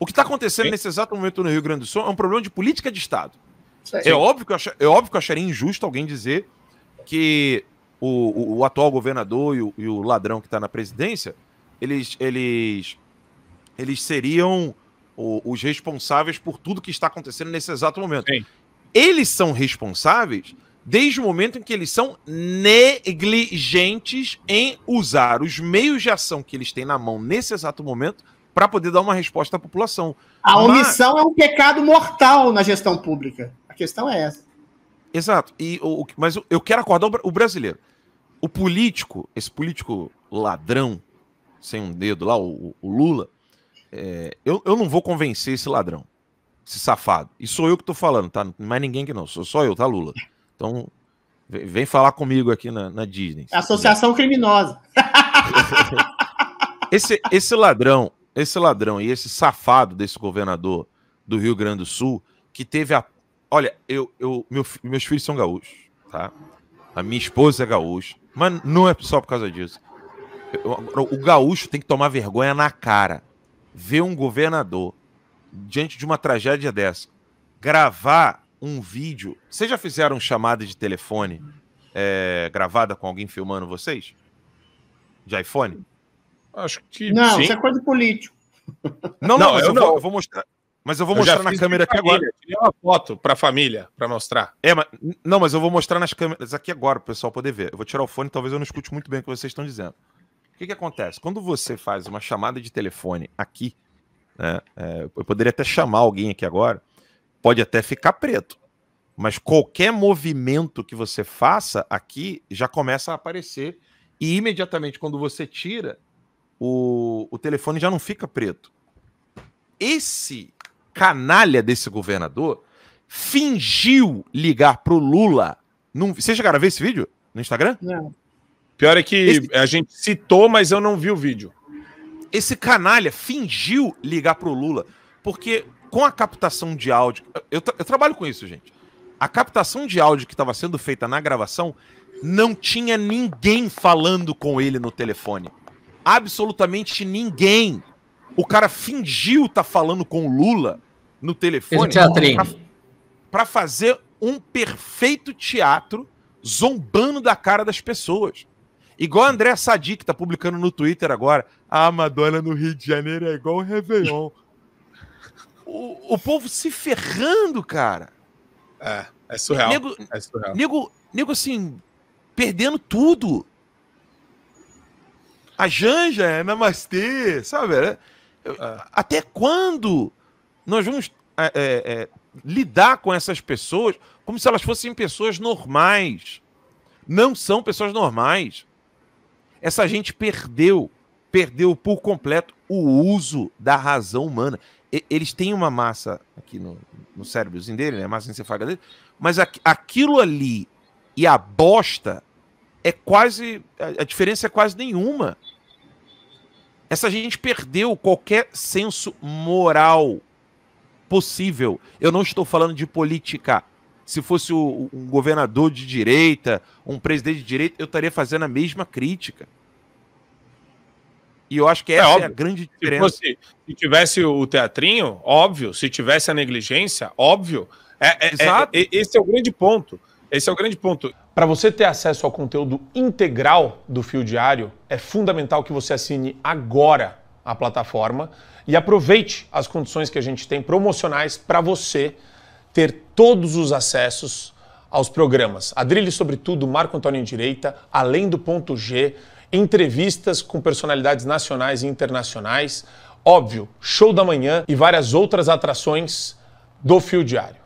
O que está acontecendo Sim. nesse exato momento no Rio Grande do Sul é um problema de política de Estado. É óbvio, que eu é óbvio que eu acharia injusto alguém dizer que o, o, o atual governador e o, e o ladrão que está na presidência, eles, eles, eles seriam os responsáveis por tudo que está acontecendo nesse exato momento. Sim. Eles são responsáveis desde o momento em que eles são negligentes em usar os meios de ação que eles têm na mão nesse exato momento para poder dar uma resposta à população. A omissão mas... é um pecado mortal na gestão pública. A questão é essa. Exato. E, o, mas eu quero acordar o brasileiro. O político, esse político ladrão, sem um dedo lá, o, o Lula, é, eu, eu não vou convencer esse ladrão, esse safado. E sou eu que estou falando, tá? Não ninguém que não, sou só eu, tá, Lula? Então, vem falar comigo aqui na, na Disney. Associação criminosa. esse, esse ladrão, esse ladrão e esse safado desse governador do Rio Grande do Sul, que teve a. Olha, eu, eu, meu, meus filhos são gaúchos, tá? A minha esposa é gaúcha, mas não é só por causa disso. O gaúcho tem que tomar vergonha na cara. Ver um governador diante de uma tragédia dessa, gravar um vídeo. Vocês já fizeram chamada de telefone é, gravada com alguém filmando vocês? De iPhone? Acho que. Não, sim. isso é coisa de político. Não, não, não eu, eu não. Vou, eu vou mostrar. Mas eu vou eu mostrar na câmera aqui família. agora. Tirei uma foto para a família, para mostrar. É, mas, não, mas eu vou mostrar nas câmeras aqui agora, para o pessoal poder ver. Eu vou tirar o fone, talvez eu não escute muito bem o que vocês estão dizendo. O que, que acontece? Quando você faz uma chamada de telefone aqui, né, é, eu poderia até chamar alguém aqui agora, pode até ficar preto. Mas qualquer movimento que você faça aqui já começa a aparecer. E imediatamente quando você tira, o, o telefone já não fica preto. Esse canalha desse governador fingiu ligar pro Lula. Num... Vocês chegaram a ver esse vídeo no Instagram? Não. Pior é que esse... a gente citou, mas eu não vi o vídeo. Esse canalha fingiu ligar pro Lula, porque com a captação de áudio. Eu, tra eu trabalho com isso, gente. A captação de áudio que estava sendo feita na gravação não tinha ninguém falando com ele no telefone absolutamente ninguém. O cara fingiu estar tá falando com o Lula no telefone para fazer um perfeito teatro zombando da cara das pessoas. Igual André Sadi, que tá publicando no Twitter agora. A Madonna no Rio de Janeiro é igual o Réveillon. o, o povo se ferrando, cara. É, é surreal. Nego, é surreal. Nego, nego assim, perdendo tudo. A Janja é namastê, sabe? É, eu, é. Até quando nós vamos é, é, lidar com essas pessoas como se elas fossem pessoas normais? Não são pessoas normais. Essa gente perdeu, perdeu por completo o uso da razão humana. E, eles têm uma massa aqui no, no cérebrozinho dele, né? A massa encefálica dele, mas a, aquilo ali e a bosta é quase. A, a diferença é quase nenhuma. É essa gente perdeu qualquer senso moral possível. Eu não estou falando de política. Se fosse um governador de direita, um presidente de direita, eu estaria fazendo a mesma crítica. E eu acho que é essa é, óbvio. é a grande diferença. Se, fosse, se, tivesse o teatrinho, óbvio. Se tivesse a negligência, óbvio. É, é, é Exato. esse é o grande ponto. Esse é o grande ponto. Para você ter acesso ao conteúdo integral do Fio Diário, é fundamental que você assine agora a plataforma e aproveite as condições que a gente tem promocionais para você ter todos os acessos aos programas. Adrilho Sobretudo, Marco Antônio em Direita, Além do Ponto G, entrevistas com personalidades nacionais e internacionais, óbvio, show da manhã e várias outras atrações do Fio Diário.